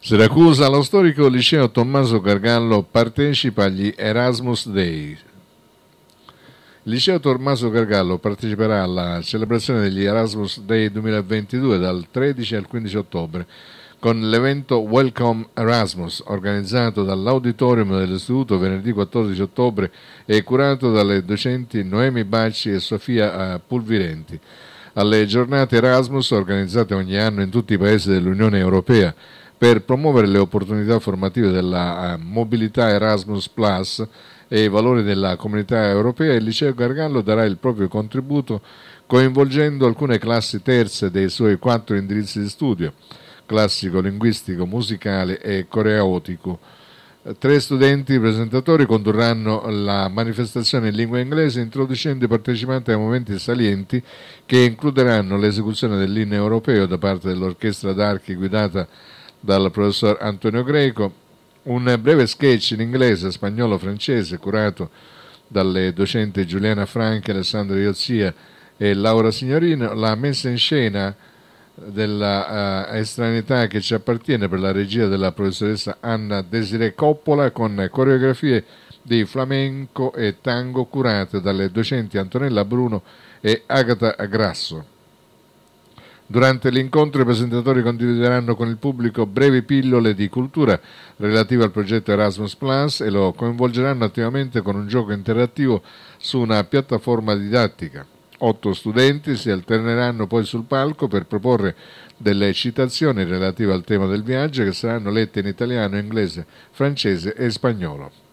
Siracusa, lo storico liceo Tommaso Gargallo partecipa agli Erasmus Day. Il liceo Tommaso Gargallo parteciperà alla celebrazione degli Erasmus Day 2022 dal 13 al 15 ottobre con l'evento Welcome Erasmus organizzato dall'auditorium dell'istituto venerdì 14 ottobre e curato dalle docenti Noemi Bacci e Sofia eh, Pulvirenti. Alle giornate Erasmus organizzate ogni anno in tutti i paesi dell'Unione Europea per promuovere le opportunità formative della eh, mobilità Erasmus Plus e i valori della comunità europea, il liceo Gargallo darà il proprio contributo coinvolgendo alcune classi terze dei suoi quattro indirizzi di studio, classico, linguistico, musicale e coreotico. Tre studenti presentatori condurranno la manifestazione in lingua inglese introducendo i partecipanti ai momenti salienti che includeranno l'esecuzione dell'inno europeo da parte dell'orchestra d'archi guidata dal professor Antonio Greco, un breve sketch in inglese, spagnolo, francese curato dalle docenti Giuliana Franchi, Alessandro Iozia e Laura Signorino, la messa in scena della uh, estraneità che ci appartiene per la regia della professoressa Anna Desiree Coppola con coreografie di flamenco e tango curate dalle docenti Antonella Bruno e Agata Grasso. Durante l'incontro i presentatori condivideranno con il pubblico brevi pillole di cultura relative al progetto Erasmus Plus e lo coinvolgeranno attivamente con un gioco interattivo su una piattaforma didattica. Otto studenti si alterneranno poi sul palco per proporre delle citazioni relative al tema del viaggio che saranno lette in italiano, inglese, francese e spagnolo.